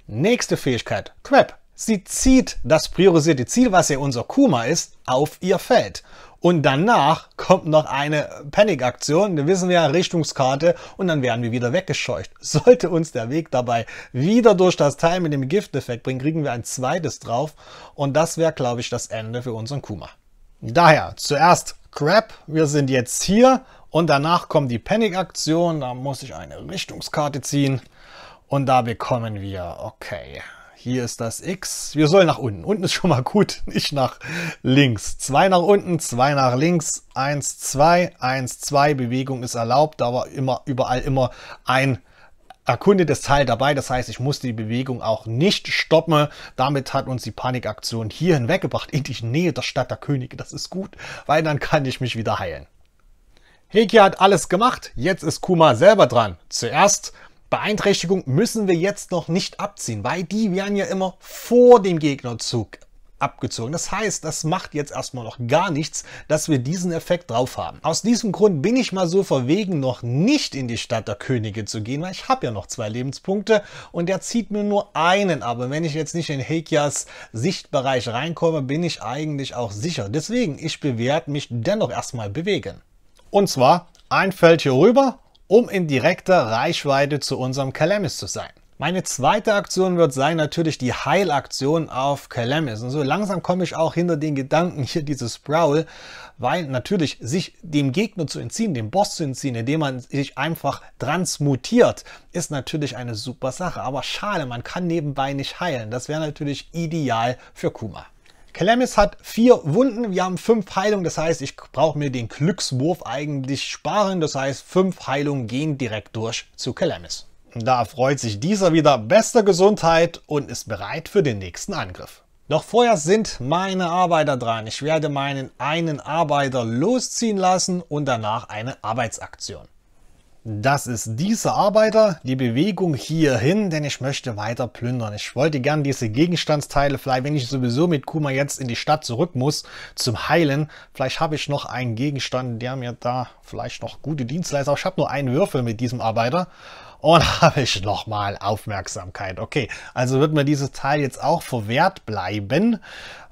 [SPEAKER 1] Nächste Fähigkeit, Crab. Sie zieht das priorisierte Ziel, was ja unser Kuma ist, auf ihr Feld. Und danach kommt noch eine Panikaktion, da wissen wir ja, Richtungskarte, und dann werden wir wieder weggescheucht. Sollte uns der Weg dabei wieder durch das Teil mit dem Gifteffekt bringen, kriegen wir ein zweites drauf. Und das wäre, glaube ich, das Ende für unseren Kuma. Daher zuerst Crap, wir sind jetzt hier und danach kommt die Panikaktion, da muss ich eine Richtungskarte ziehen und da bekommen wir, okay, hier ist das X. Wir sollen nach unten. Unten ist schon mal gut, nicht nach links. Zwei nach unten, zwei nach links. Eins, zwei, eins, zwei. Bewegung ist erlaubt, aber immer überall immer ein erkundetes Teil dabei. Das heißt, ich musste die Bewegung auch nicht stoppen. Damit hat uns die Panikaktion hier hinweggebracht, in die Nähe der Stadt der Könige. Das ist gut, weil dann kann ich mich wieder heilen. Heki hat alles gemacht, jetzt ist Kuma selber dran. Zuerst Beeinträchtigung müssen wir jetzt noch nicht abziehen, weil die werden ja immer vor dem Gegnerzug abgezogen. Das heißt, das macht jetzt erstmal noch gar nichts, dass wir diesen Effekt drauf haben. Aus diesem Grund bin ich mal so verwegen, noch nicht in die Stadt der Könige zu gehen, weil ich habe ja noch zwei Lebenspunkte und der zieht mir nur einen. Aber wenn ich jetzt nicht in Hekias Sichtbereich reinkomme, bin ich eigentlich auch sicher. Deswegen, ich bewerte mich dennoch erstmal bewegen. Und zwar ein Feld hier rüber um in direkter Reichweite zu unserem Calamis zu sein. Meine zweite Aktion wird sein natürlich die Heilaktion auf Calamis. Und so langsam komme ich auch hinter den Gedanken hier dieses Brawl, weil natürlich sich dem Gegner zu entziehen, dem Boss zu entziehen, indem man sich einfach transmutiert, ist natürlich eine super Sache. Aber schade, man kann nebenbei nicht heilen. Das wäre natürlich ideal für Kuma. Clemmis hat vier Wunden, wir haben fünf Heilungen, das heißt, ich brauche mir den Glückswurf eigentlich sparen, das heißt, fünf Heilungen gehen direkt durch zu Clemmis. Da freut sich dieser wieder bester Gesundheit und ist bereit für den nächsten Angriff. Doch vorher sind meine Arbeiter dran. Ich werde meinen einen Arbeiter losziehen lassen und danach eine Arbeitsaktion. Das ist dieser Arbeiter, die Bewegung hierhin, denn ich möchte weiter plündern. Ich wollte gern diese Gegenstandsteile, vielleicht wenn ich sowieso mit Kuma jetzt in die Stadt zurück muss, zum Heilen. Vielleicht habe ich noch einen Gegenstand, der mir da vielleicht noch gute Dienstleister. Ich habe nur einen Würfel mit diesem Arbeiter. Und habe ich nochmal Aufmerksamkeit. Okay, also wird mir dieses Teil jetzt auch verwehrt bleiben,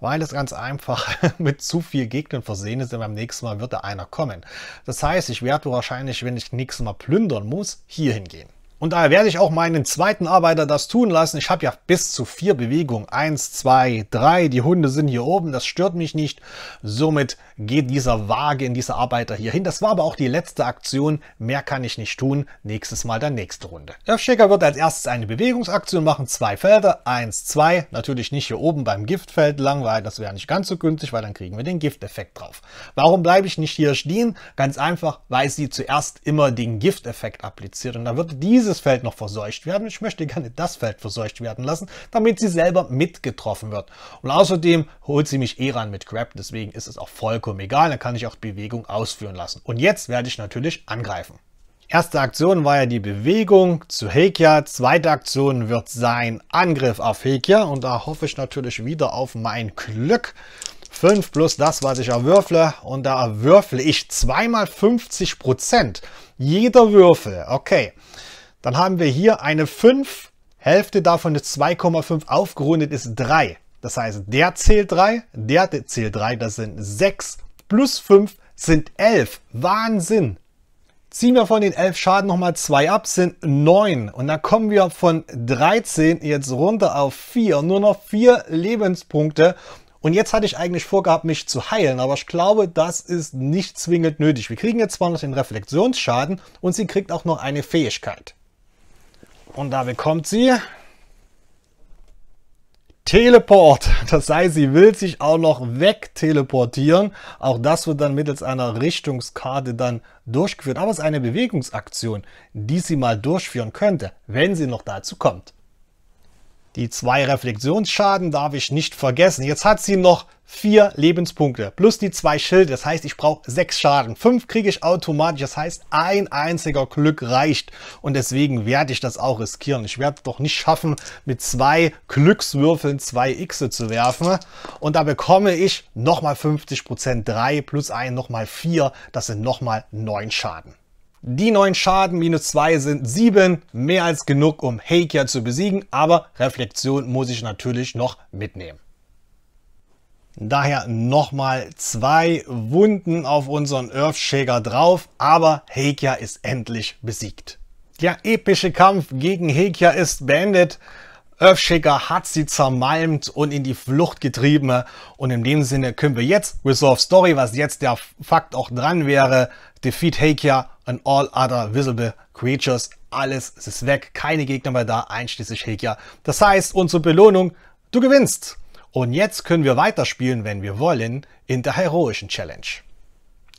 [SPEAKER 1] weil es ganz einfach mit zu viel Gegnern versehen ist, denn beim nächsten Mal wird da einer kommen. Das heißt, ich werde wahrscheinlich, wenn ich nächstes Mal plündern muss, hier hingehen. Und daher werde ich auch meinen zweiten Arbeiter das tun lassen. Ich habe ja bis zu vier Bewegungen. Eins, zwei, drei. Die Hunde sind hier oben. Das stört mich nicht. Somit geht dieser Waage in dieser Arbeiter hier hin. Das war aber auch die letzte Aktion. Mehr kann ich nicht tun. Nächstes Mal dann nächste Runde. Earthshaker wird als erstes eine Bewegungsaktion machen. Zwei Felder. Eins, zwei. Natürlich nicht hier oben beim Giftfeld lang, weil das wäre nicht ganz so günstig, weil dann kriegen wir den Gifteffekt drauf. Warum bleibe ich nicht hier stehen? Ganz einfach, weil sie zuerst immer den Gifteffekt appliziert. Und dann wird dieses Feld noch verseucht werden. Ich möchte gerne das Feld verseucht werden lassen, damit sie selber mitgetroffen wird. Und außerdem holt sie mich Eran eh mit Crap. Deswegen ist es auch vollkommen vollkommen egal, dann kann ich auch die Bewegung ausführen lassen. Und jetzt werde ich natürlich angreifen. Erste Aktion war ja die Bewegung zu Hekia, zweite Aktion wird sein Angriff auf Hekia und da hoffe ich natürlich wieder auf mein Glück. 5 plus das, was ich erwürfle und da erwürfle ich zweimal 50%. Prozent Jeder Würfel, okay. Dann haben wir hier eine 5, Hälfte davon ist 2,5, aufgerundet ist 3. Das heißt, der zählt 3, der zählt 3, das sind 6 plus 5 sind 11. Wahnsinn! Ziehen wir von den 11 Schaden nochmal 2 ab, sind 9. Und dann kommen wir von 13 jetzt runter auf 4. Nur noch 4 Lebenspunkte. Und jetzt hatte ich eigentlich vorgehabt, mich zu heilen, aber ich glaube, das ist nicht zwingend nötig. Wir kriegen jetzt zwar noch den Reflexionsschaden und sie kriegt auch noch eine Fähigkeit. Und da bekommt sie Teleport. Das heißt, sie will sich auch noch wegteleportieren. Auch das wird dann mittels einer Richtungskarte dann durchgeführt. Aber es ist eine Bewegungsaktion, die sie mal durchführen könnte, wenn sie noch dazu kommt. Die zwei Reflexionsschaden darf ich nicht vergessen. Jetzt hat sie noch vier Lebenspunkte plus die zwei Schilde. Das heißt, ich brauche sechs Schaden. Fünf kriege ich automatisch. Das heißt, ein einziger Glück reicht. Und deswegen werde ich das auch riskieren. Ich werde doch nicht schaffen, mit zwei Glückswürfeln zwei X zu werfen. Und da bekomme ich nochmal 50%, Prozent. Drei plus ein nochmal vier. Das sind nochmal neun Schaden. Die neuen Schaden minus 2 sind 7, mehr als genug, um Heikia zu besiegen, aber Reflexion muss ich natürlich noch mitnehmen. Daher nochmal zwei Wunden auf unseren Earthshaker drauf, aber Heikia ist endlich besiegt. Der epische Kampf gegen Heikia ist beendet. Earthshaker hat sie zermalmt und in die Flucht getrieben. Und in dem Sinne können wir jetzt Resolve Story, was jetzt der Fakt auch dran wäre, Defeat Heikia and all other visible creatures. Alles ist weg, keine Gegner mehr da, einschließlich Hegia. Das heißt, unsere Belohnung, du gewinnst. Und jetzt können wir weiterspielen, wenn wir wollen, in der heroischen Challenge.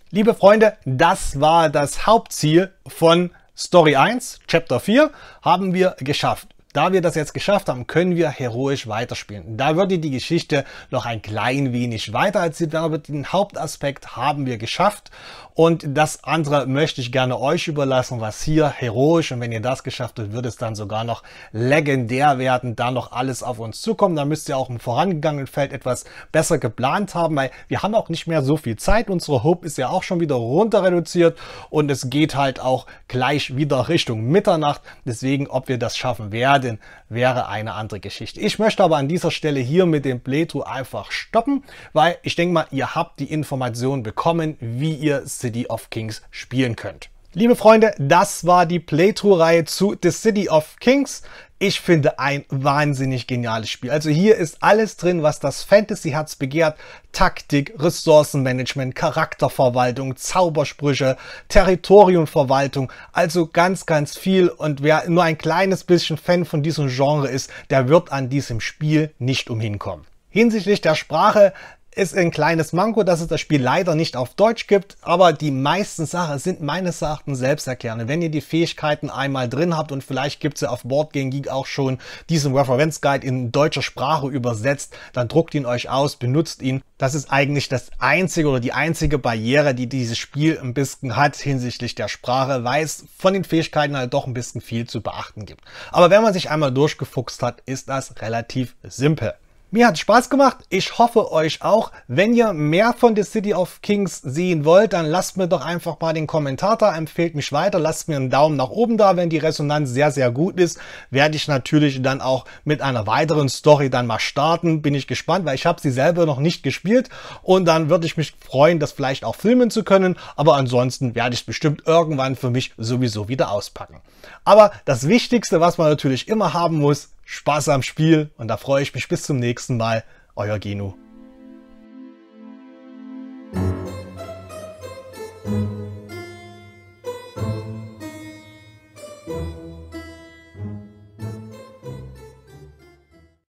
[SPEAKER 1] Liebe Freunde, das war das Hauptziel von Story 1, Chapter 4, haben wir geschafft. Da wir das jetzt geschafft haben, können wir heroisch weiterspielen. Da würde die Geschichte noch ein klein wenig weiter erzählt werden, aber den Hauptaspekt haben wir geschafft. Und das andere möchte ich gerne euch überlassen, was hier heroisch und wenn ihr das geschafft habt, wird es dann sogar noch legendär werden, da noch alles auf uns zukommen. Da müsst ihr auch im vorangegangenen Feld etwas besser geplant haben, weil wir haben auch nicht mehr so viel Zeit. Unsere Hope ist ja auch schon wieder runter reduziert und es geht halt auch gleich wieder Richtung Mitternacht. Deswegen, ob wir das schaffen werden, Kanadien wäre eine andere Geschichte. Ich möchte aber an dieser Stelle hier mit dem Pleto einfach stoppen, weil ich denke mal, ihr habt die Information bekommen, wie ihr City of Kings spielen könnt. Liebe Freunde, das war die Playthrough-Reihe zu The City of Kings ich finde ein wahnsinnig geniales Spiel. Also hier ist alles drin, was das Fantasy-Herz begehrt. Taktik, Ressourcenmanagement, Charakterverwaltung, Zaubersprüche, Territoriumverwaltung. Also ganz, ganz viel. Und wer nur ein kleines bisschen Fan von diesem Genre ist, der wird an diesem Spiel nicht umhinkommen. Hinsichtlich der Sprache ist ein kleines Manko, dass es das Spiel leider nicht auf Deutsch gibt, aber die meisten Sachen sind meines Erachtens selbsterklärend. Wenn ihr die Fähigkeiten einmal drin habt und vielleicht gibt es ja auf Board Game Geek auch schon diesen Referenzguide in deutscher Sprache übersetzt, dann druckt ihn euch aus, benutzt ihn. Das ist eigentlich das einzige oder die einzige Barriere, die dieses Spiel ein bisschen hat hinsichtlich der Sprache, weil es von den Fähigkeiten halt doch ein bisschen viel zu beachten gibt. Aber wenn man sich einmal durchgefuchst hat, ist das relativ simpel. Mir hat Spaß gemacht. Ich hoffe euch auch. Wenn ihr mehr von The City of Kings sehen wollt, dann lasst mir doch einfach mal den Kommentar da, empfehlt mich weiter, lasst mir einen Daumen nach oben da. Wenn die Resonanz sehr, sehr gut ist, werde ich natürlich dann auch mit einer weiteren Story dann mal starten. Bin ich gespannt, weil ich habe sie selber noch nicht gespielt und dann würde ich mich freuen, das vielleicht auch filmen zu können. Aber ansonsten werde ich es bestimmt irgendwann für mich sowieso wieder auspacken. Aber das Wichtigste, was man natürlich immer haben muss, Spaß am Spiel und da freue ich mich bis zum nächsten Mal. Euer Genu.